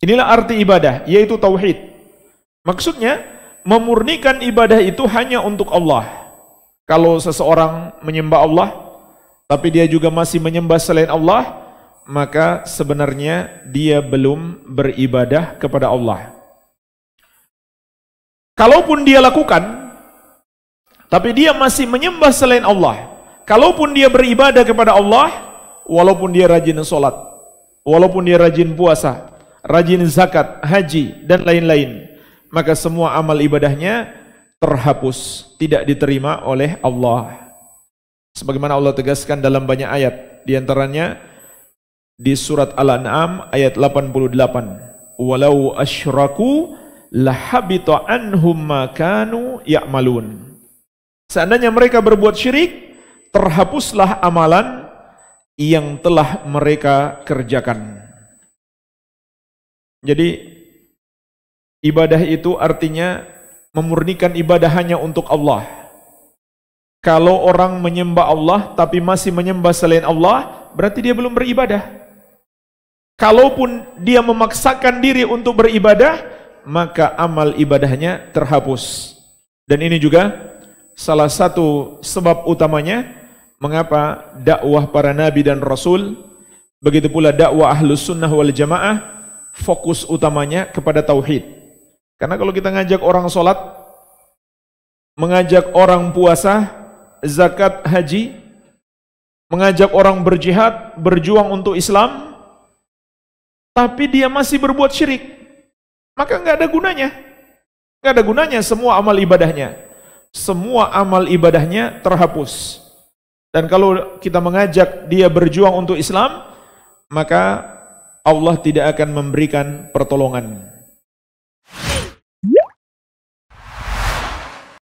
Inilah arti ibadah, yaitu tauhid. Maksudnya, memurnikan ibadah itu hanya untuk Allah. Kalau seseorang menyembah Allah, tapi dia juga masih menyembah selain Allah, maka sebenarnya dia belum beribadah kepada Allah. Kalaupun dia lakukan, tapi dia masih menyembah selain Allah. Kalaupun dia beribadah kepada Allah, walaupun dia rajin sholat, walaupun dia rajin puasa, rajin zakat, haji dan lain-lain, maka semua amal ibadahnya terhapus, tidak diterima oleh Allah. Sebagaimana Allah tegaskan dalam banyak ayat, di antaranya di surat Al-An'am ayat 88. Walau asyraku lahabita anhum makanu ya'malun. Seandainya mereka berbuat syirik, terhapuslah amalan yang telah mereka kerjakan. Jadi ibadah itu artinya memurnikan ibadah hanya untuk Allah. Kalau orang menyembah Allah tapi masih menyembah selain Allah, berarti dia belum beribadah. Kalaupun dia memaksakan diri untuk beribadah, maka amal ibadahnya terhapus. Dan ini juga salah satu sebab utamanya mengapa dakwah para nabi dan rasul, begitu pula dakwah ahlus sunnah wal jamaah fokus utamanya kepada tauhid. Karena kalau kita ngajak orang sholat, mengajak orang puasa, zakat, haji, mengajak orang berjihad, berjuang untuk Islam, tapi dia masih berbuat syirik, maka nggak ada gunanya. Nggak ada gunanya semua amal ibadahnya. Semua amal ibadahnya terhapus. Dan kalau kita mengajak dia berjuang untuk Islam, maka Allah tidak akan memberikan pertolongan.